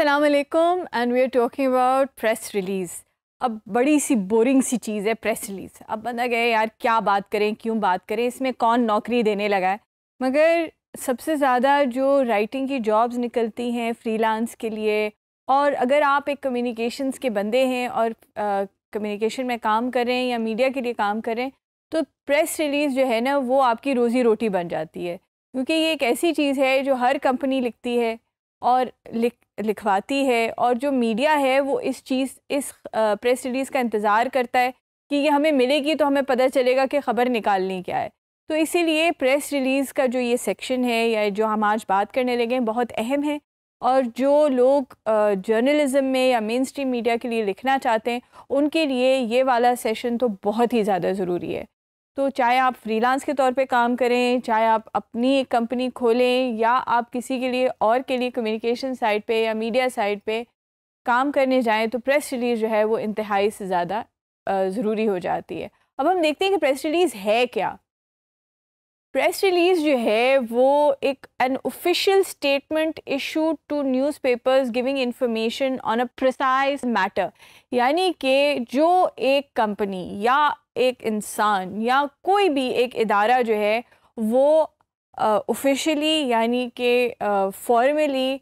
असलकम and we are talking about press release अब बड़ी सी बोरिंग सी चीज़ है प्रेस रिलीज़ अब बंदा गए यार क्या बात करें क्यों बात करें इसमें कौन नौकरी देने लगा है मगर सबसे ज़्यादा जो राइटिंग की जॉब्स निकलती हैं फ्रीलांस के लिए और अगर आप एक कम्युनिकेशंस के बंदे हैं और कम्युनिकेशन में काम कर रहे हैं या मीडिया के लिए काम करें तो प्रेस रिलीज़ जो है ना वो आपकी रोज़ी रोटी बन जाती है क्योंकि ये एक ऐसी चीज़ है जो हर कंपनी लिखती है और लिख लिखवाती है और जो मीडिया है वो इस चीज़ इस प्रेस रिलीज़ का इंतज़ार करता है कि ये हमें मिलेगी तो हमें पता चलेगा कि ख़बर निकालनी क्या है तो इसीलिए प्रेस रिलीज़ का जो ये सेक्शन है या जो हम आज बात करने लगे हैं बहुत अहम है और जो लोग जर्नलिज़म में या मेन स्ट्रीम मीडिया के लिए लिखना चाहते हैं उनके लिए ये वाला सेशन तो बहुत ही ज़्यादा ज़रूरी है तो चाहे आप फ्रीलांस के तौर पे काम करें चाहे आप अपनी एक कंपनी खोलें या आप किसी के लिए और के लिए कम्युनिकेशन साइट पे या मीडिया साइट पे काम करने जाएं तो प्रेस रिलीज़ जो है वो इंतहाई से ज़्यादा ज़रूरी हो जाती है अब हम देखते हैं कि प्रेस रिलीज़ है क्या प्रेस रिलीज़ जो है वो एक an official statement issue to newspapers giving information on a precise matter यानी कि जो एक कंपनी या एक इंसान या कोई भी एक इदारा जो है वो ऑफिशली यानी कि फॉर्मली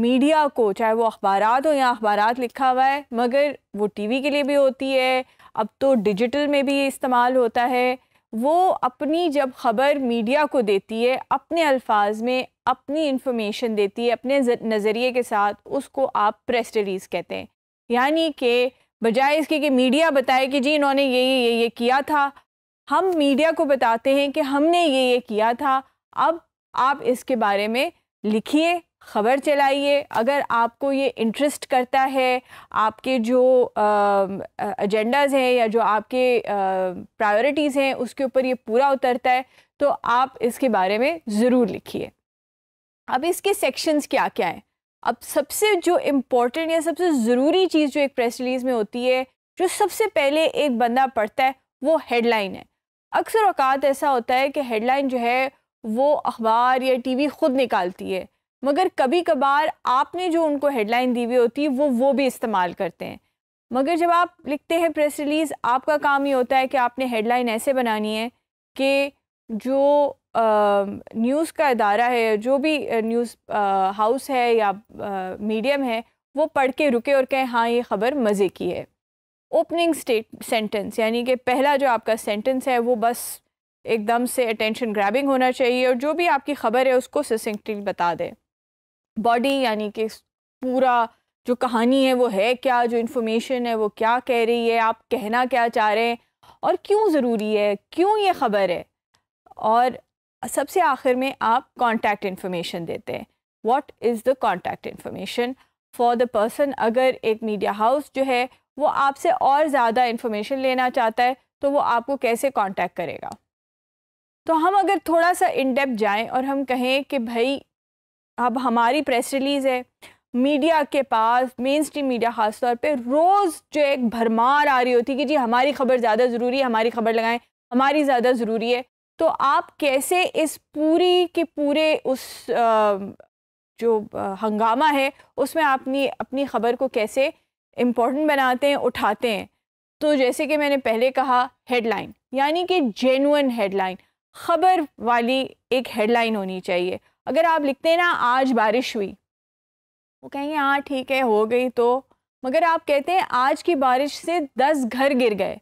मीडिया को चाहे वो अखबार हो या अखबार लिखा हुआ है मगर वो टीवी के लिए भी होती है अब तो डिजिटल में भी इस्तेमाल होता है वो अपनी जब ख़बर मीडिया को देती है अपने अल्फाज में अपनी इंफॉर्मेशन देती है अपने नज़रिए के साथ उसको आप प्रेस रिलीज़ कहते हैं यानी कि बजाय इसके कि मीडिया बताए कि जी इन्होंने ये ये ये ये किया था हम मीडिया को बताते हैं कि हमने ये ये किया था अब आप इसके बारे में लिखिए ख़बर चलाइए अगर आपको ये इंटरेस्ट करता है आपके जो एजेंडाज हैं या जो आपके प्रायोरिटीज़ हैं उसके ऊपर ये पूरा उतरता है तो आप इसके बारे में ज़रूर लिखिए अब इसके सेक्शंस क्या क्या हैं अब सबसे जो इम्पोर्टेंट या सबसे ज़रूरी चीज़ जो एक प्रेस रिलीज़ में होती है जो सबसे पहले एक बंदा पढ़ता है वो हेडलाइन है अक्सर अकात ऐसा होता है कि हेडलाइन जो है वो अखबार या टीवी ख़ुद निकालती है मगर कभी कभार आपने जो उनको हेडलाइन दी हुई होती है वो वो भी इस्तेमाल करते हैं मगर जब आप लिखते हैं प्रेस रिलीज़ आपका काम ये होता है कि आपने हेडलाइन ऐसे बनानी है कि जो न्यूज़ का अदारा है जो भी न्यूज़ हाउस है या मीडियम है वो पढ़ के रुके और कहें हाँ ये ख़बर मज़े की है ओपनिंग स्टेट सेंटेंस यानी कि पहला जो आपका सेंटेंस है वो बस एकदम से अटेंशन ग्रैबिंग होना चाहिए और जो भी आपकी ख़बर है उसको ससेंटली बता दें बॉडी यानी कि पूरा जो कहानी है वो है क्या जो इन्फॉर्मेशन है वो क्या कह रही है आप कहना क्या चाह रहे हैं और क्यों ज़रूरी है क्यों ये ख़बर है और सबसे आखिर में आप कॉन्टैक्ट इन्फॉर्मेशन देते हैं what is the contact information for the person अगर एक मीडिया हाउस जो है वो आपसे और ज़्यादा इन्फॉर्मेशन लेना चाहता है तो वो आपको कैसे कॉन्टैक्ट करेगा तो हम अगर थोड़ा सा इन जाएँ और हम कहें कि भाई अब हमारी प्रेस रिलीज़ है मीडिया के पास मेन स्ट्रीम मीडिया ख़ासतौर पर पे रोज़ जो एक भरमार आ रही होती कि जी हमारी खबर ज़्यादा ज़रूरी है हमारी खबर लगाएं हमारी ज़्यादा ज़रूरी है तो आप कैसे इस पूरी के पूरे उस जो हंगामा है उसमें आप अपनी अपनी ख़बर को कैसे इम्पोर्टेंट बनाते हैं उठाते हैं तो जैसे कि मैंने पहले कहा हेडलाइन यानी कि जेनुअन हेडलाइन ख़बर वाली एक हेडलाइन होनी चाहिए अगर आप लिखते हैं ना आज बारिश हुई वो कहेंगे हाँ ठीक है हो गई तो मगर आप कहते हैं आज की बारिश से दस घर गिर गए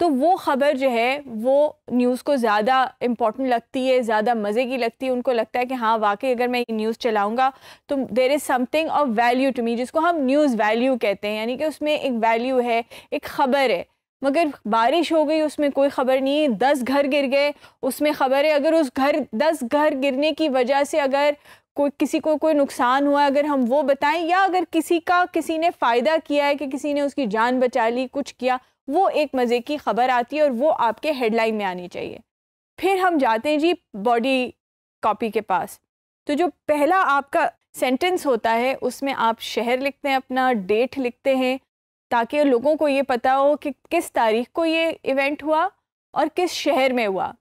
तो वो ख़बर जो है वो न्यूज़ को ज़्यादा इम्पॉर्टेंट लगती है ज़्यादा मज़े की लगती है उनको लगता है कि हाँ वाकई अगर मैं न्यूज़ चलाऊँगा तो there is something of value to me जिसको हम न्यूज़ वैल्यू कहते हैं यानी कि उसमें एक वैल्यू है एक ख़बर है मगर बारिश हो गई उसमें कोई ख़बर नहीं है दस घर गिर गए उसमें ख़बर है अगर उस घर दस घर गिरने की वजह से अगर कोई किसी को कोई नुकसान हुआ अगर हम वो बताएं या अगर किसी का किसी ने फ़ायदा किया है कि किसी ने उसकी जान बचा ली कुछ किया वो एक मज़े की ख़बर आती है और वो आपके हेडलाइन में आनी चाहिए फिर हम जाते हैं जी बॉडी कॉपी के पास तो जो पहला आपका सेंटेंस होता है उसमें आप शहर लिखते हैं अपना डेट लिखते हैं ताकि लोगों को ये पता हो कि किस तारीख को ये इवेंट हुआ और किस शहर में हुआ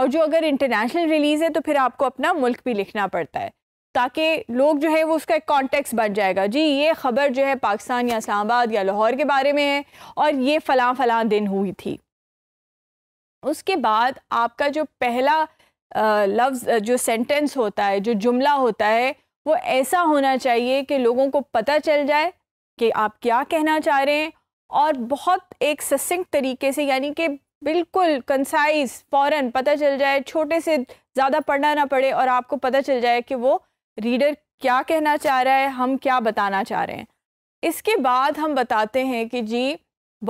और जो अगर इंटरनेशनल रिलीज़ है तो फिर आपको अपना मुल्क भी लिखना पड़ता है ताकि लोग जो है वो उसका एक कॉन्टेक्स्ट बन जाएगा जी ये ख़बर जो है पाकिस्तान या इस्लामाबाद या लाहौर के बारे में है और ये फ़लाँ फ़लाँ दिन हुई थी उसके बाद आपका जो पहला लफ्ज़ जो सेंटेंस होता है जो जुमला होता है वो ऐसा होना चाहिए कि लोगों को पता चल जाए कि आप क्या कहना चाह रहे हैं और बहुत एक ससिंग तरीके से यानी कि बिल्कुल कंसाइज फ़ौर पता चल जाए छोटे से ज़्यादा पढ़ना ना पड़े और आपको पता चल जाए कि वो रीडर क्या कहना चाह रहा है हम क्या बताना चाह रहे हैं इसके बाद हम बताते हैं कि जी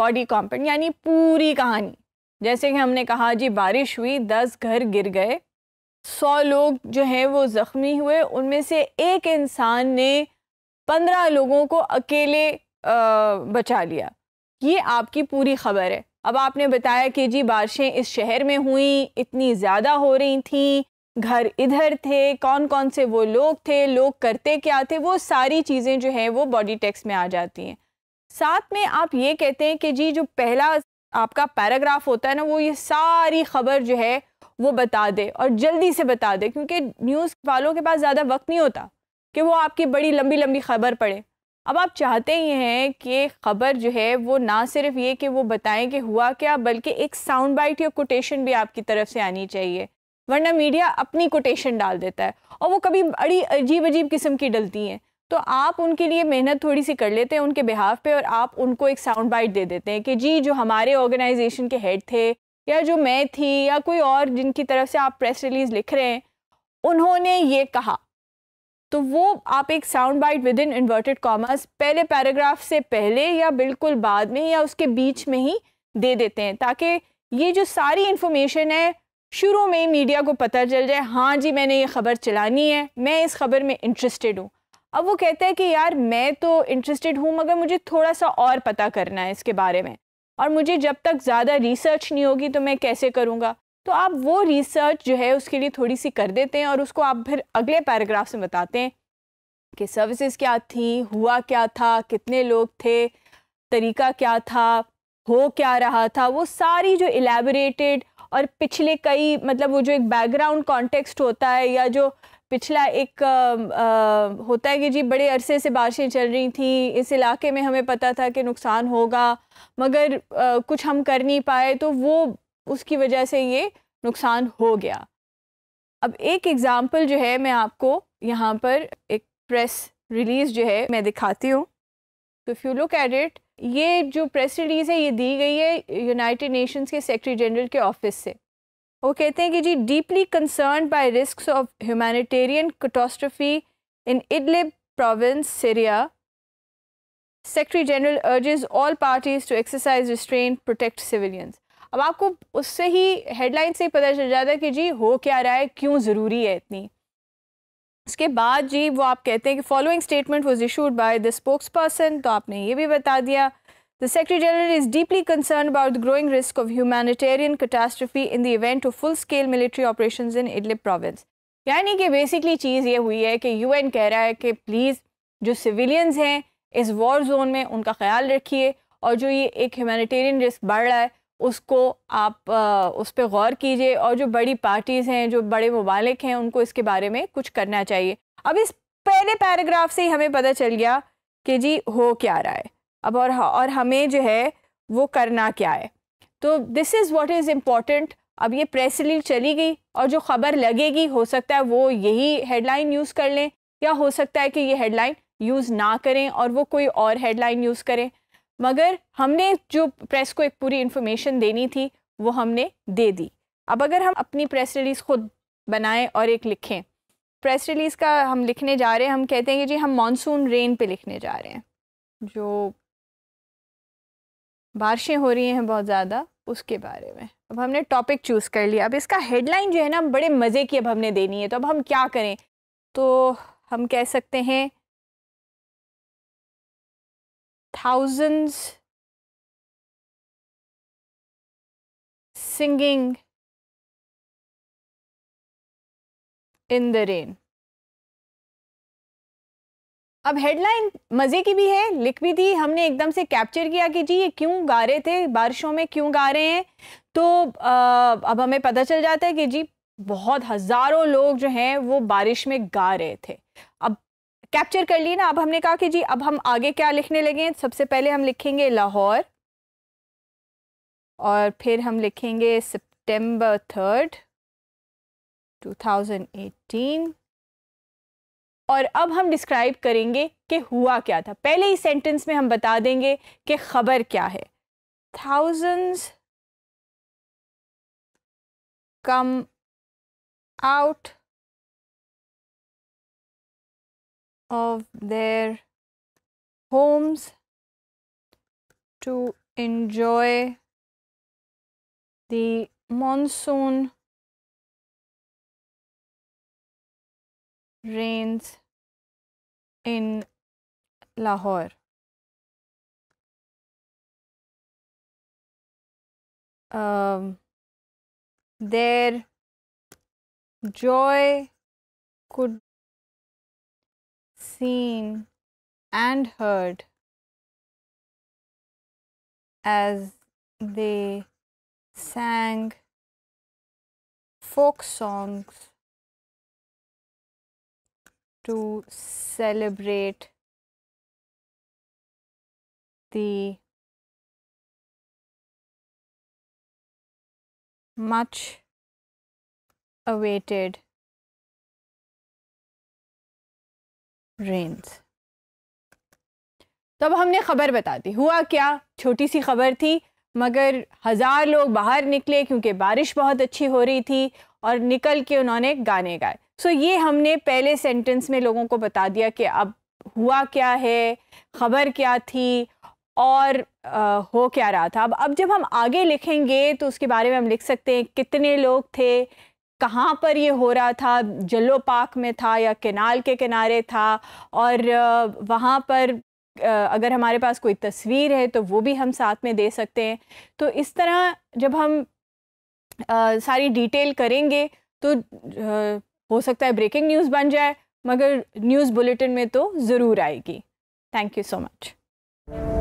बॉडी कॉम्पेंट यानी पूरी कहानी जैसे कि हमने कहा जी बारिश हुई दस घर गिर गए सौ लोग जो हैं वो ज़ख्मी हुए उनमें से एक इंसान ने पंद्रह लोगों को अकेले बचा लिया ये आपकी पूरी खबर है अब आपने बताया कि जी बारिशें इस शहर में हुई इतनी ज़्यादा हो रही थी घर इधर थे कौन कौन से वो लोग थे लोग करते क्या थे वो सारी चीज़ें जो हैं वो बॉडी टेक्स्ट में आ जाती हैं साथ में आप ये कहते हैं कि जी जो पहला आपका पैराग्राफ होता है ना वो ये सारी खबर जो है वो बता दे और जल्दी से बता दे क्योंकि न्यूज़ वालों के पास ज़्यादा वक्त नहीं होता कि वो आपकी बड़ी लंबी लंबी खबर पड़े अब आप चाहते ही हैं कि ख़बर जो है वो ना सिर्फ ये कि वो बताएं कि हुआ क्या बल्कि एक साउंड बाइट या कोटेशन भी आपकी तरफ से आनी चाहिए वरना मीडिया अपनी कोटेशन डाल देता है और वो कभी बड़ी अजीब अजीब किस्म की डलती हैं तो आप उनके लिए मेहनत थोड़ी सी कर लेते हैं उनके बिहाव पे और आप उनको एक साउंड बाइट दे देते हैं कि जी जो हमारे ऑर्गेनाइजेशन के हेड थे या जो मैं थी या कोई और जिनकी तरफ से आप प्रेस रिलीज लिख रहे हैं उन्होंने ये कहा तो वो आप एक sound bite within inverted commas पहले पैराग्राफ से पहले या बिल्कुल बाद में या उसके बीच में ही दे देते हैं ताकि ये जो सारी इन्फॉर्मेशन है शुरू में मीडिया को पता चल जाए हाँ जी मैंने ये ख़बर चलानी है मैं इस खबर में इंटरेस्टेड हूँ अब वो कहता है कि यार मैं तो इंटरेस्टेड हूँ मगर मुझे थोड़ा सा और पता करना है इसके बारे में और मुझे जब तक ज़्यादा रिसर्च नहीं होगी तो मैं कैसे करूँगा तो आप वो रिसर्च जो है उसके लिए थोड़ी सी कर देते हैं और उसको आप फिर अगले पैराग्राफ से बताते हैं कि सर्विसेज क्या थी हुआ क्या था कितने लोग थे तरीका क्या था हो क्या रहा था वो सारी जो एलेबरेटेड और पिछले कई मतलब वो जो एक बैकग्राउंड कॉन्टेक्स्ट होता है या जो पिछला एक आ, आ, होता है कि जी बड़े अरसे से बारिशें चल रही थी इस इलाके में हमें पता था कि नुकसान होगा मगर आ, कुछ हम कर नहीं पाए तो वो उसकी वजह से ये नुकसान हो गया अब एक एग्ज़ाम्पल जो है मैं आपको यहाँ पर एक प्रेस रिलीज़ जो है मैं दिखाती हूँ तो if you look at it ये जो प्रेस रिलीज़ है ये दी गई है यूनाइटेड नेशंस के सेक्रेटरी जनरल के ऑफिस से वो कहते हैं कि जी deeply concern by risk of humanitarian catastrophe in Idlib province Syria secretary general urges all parties to exercise restraint protect civilians अब आपको उससे ही हेडलाइन से ही पता चल जाता है कि जी हो क्या रहा है क्यों ज़रूरी है इतनी इसके बाद जी वो आप कहते हैं कि following statement was issued by the spokesperson तो आपने ये भी बता दिया the secretary general is deeply concern about the growing risk of humanitarian catastrophe in the event of full scale military operation in Idlib province यानी कि basically चीज़ ये हुई है कि यू कह रहा है कि प्लीज़ जो सिविलियंस हैं इस वॉर जोन में उनका ख्याल रखिए और जो ये एक ह्यूमैनिटेरियन रिस्क बढ़ रहा है उसको आप आ, उस पर गौर कीजिए और जो बड़ी पार्टीज़ हैं जो बड़े ममालिक हैं उनको इसके बारे में कुछ करना चाहिए अब इस पहले पैराग्राफ से ही हमें पता चल गया कि जी हो क्या रहा है अब और और हमें जो है वो करना क्या है तो this is what is important अब ये प्रेस रिलीज चली गई और जो ख़बर लगेगी हो सकता है वो यही हेडलाइन यूज़ कर लें या हो सकता है कि ये हेडलाइन यूज़ ना करें और वो कोई और हेडलाइन यूज़ करें मगर हमने जो प्रेस को एक पूरी इन्फॉर्मेशन देनी थी वो हमने दे दी अब अगर हम अपनी प्रेस रिलीज़ खुद बनाएं और एक लिखें प्रेस रिलीज़ का हम लिखने जा रहे हैं हम कहते हैं कि जी हम मानसून रेन पे लिखने जा रहे हैं जो बारिशें हो रही हैं बहुत ज़्यादा उसके बारे में अब हमने टॉपिक चूज़ कर लिया अब इसका हेडलाइन जो है ना बड़े मज़े की अब हमने देनी है तो अब हम क्या करें तो हम कह सकते हैं thousands singing in the rain अब हेडलाइन मज़े की भी है लिख भी थी हमने एकदम से कैप्चर किया कि जी ये क्यों गा रहे थे बारिशों में क्यों गा रहे हैं तो आ, अब हमें पता चल जाता है कि जी बहुत हज़ारों लोग जो हैं वो बारिश में गा रहे थे अब कैप्चर कर ली ना अब हमने कहा कि जी अब हम आगे क्या लिखने लगे हैं सबसे पहले हम लिखेंगे लाहौर और फिर हम लिखेंगे सितंबर थर्ड 2018 और अब हम डिस्क्राइब करेंगे कि हुआ क्या था पहले ही सेंटेंस में हम बता देंगे कि ख़बर क्या है thousands come out of their homes to enjoy the monsoon rains in Lahore. Um, their joy could seen and heard as they sang folk songs to celebrate the much awaited range तो अब हमने खबर बता दी हुआ क्या छोटी सी खबर थी मगर हज़ार लोग बाहर निकले क्योंकि बारिश बहुत अच्छी हो रही थी और निकल के उन्होंने गाने गाए सो so ये हमने पहले सेंटेंस में लोगों को बता दिया कि अब हुआ क्या है खबर क्या थी और आ, हो क्या रहा था अब अब जब हम आगे लिखेंगे तो उसके बारे में हम लिख सकते हैं कितने लोग थे कहाँ पर ये हो रहा था जल्लो पार्क में था या केनाल के किनारे था और वहाँ पर अगर हमारे पास कोई तस्वीर है तो वो भी हम साथ में दे सकते हैं तो इस तरह जब हम आ, सारी डिटेल करेंगे तो आ, हो सकता है ब्रेकिंग न्यूज़ बन जाए मगर न्यूज़ बुलेटिन में तो ज़रूर आएगी थैंक यू सो मच